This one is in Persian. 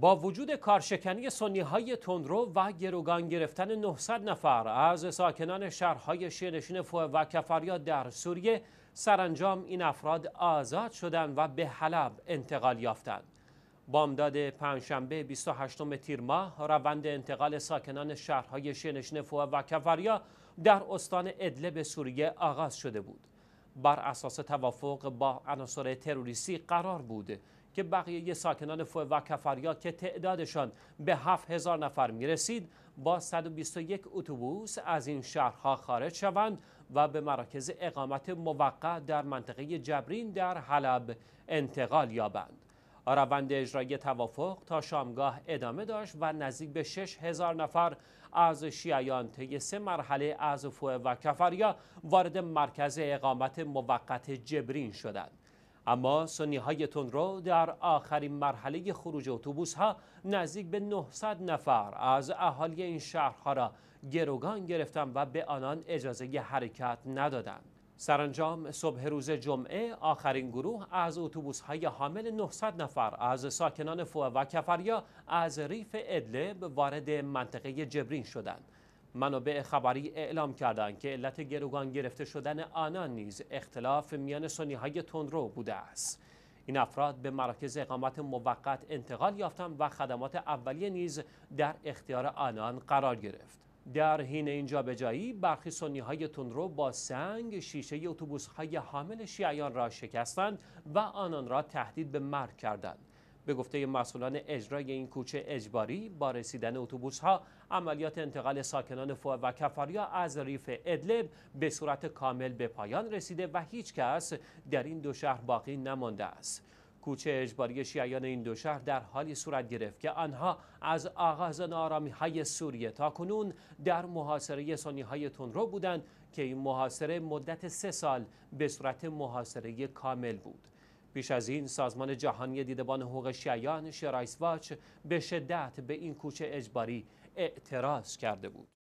با وجود کارشکنی سنی های تندرو و گروگان گرفتن 900 نفر از ساکنان شهرهای شیرشین فوه و کفریا در سوریه سرانجام این افراد آزاد شدند و به حلب انتقال یافتند. بامداد پنجشنبه 28 تیر ماه روند انتقال ساکنان شهرهای شیرشین فوه و کفریا در استان ادلب سوریه آغاز شده بود. بر اساس توافق با عناصر تروریستی قرار بود که بقیه ساکنان و کفریا که تعدادشان به 7000 نفر میرسید با 121 اتوبوس از این شهرها خارج شوند و به مراکز اقامت موقت در منطقه جبرین در حلب انتقال یابند. روند اجرای توافق تا شامگاه ادامه داشت و نزدیک به 6 نفر از شیعیان طی سه مرحله از فوه و کفریا وارد مرکز اقامت موقت جبرین شدند. اما سنی های رو در آخرین مرحله خروج اتوبوس ها نزدیک به 900 نفر از اهالی این شهرها را گروگان گرفتند و به آنان اجازه حرکت ندادند. سرانجام صبح روز جمعه آخرین گروه از اتوبوس های حامل 900 نفر از ساکنان فوه و کفریا از ریف ادلب وارد منطقه جبرین شدند. منابع خبری اعلام کردند که علت گروگان گرفته شدن آنان نیز اختلاف میان سنی های تندرو بوده است این افراد به مراکز اقامت موقت انتقال یافتند و خدمات اولیه نیز در اختیار آنان قرار گرفت در حین این جایی برخی سنی های تندرو با سنگ شیشه اتوبوس های حامل شیعیان را شکستند و آنان را تهدید به مرگ کردند به گفته مسئولان اجرای این کوچه اجباری با رسیدن اتوبوس ها عملیات انتقال ساکنان فوه و کفاریا از ریف ادلب به صورت کامل به پایان رسیده و هیچ کس در این دو شهر باقی نمانده است. کوچه اجباری شیعیان این دو شهر در حالی صورت گرفت که آنها از آغاز نارامی های سوریه تا کنون در محاصره سنی های بودند که این محاصره مدت سه سال به صورت محاصره کامل بود. پیش از این سازمان جهانی دیدبان حقوق شیعیان شرایس واچ به شدت به این کوچه اجباری اعتراض کرده بود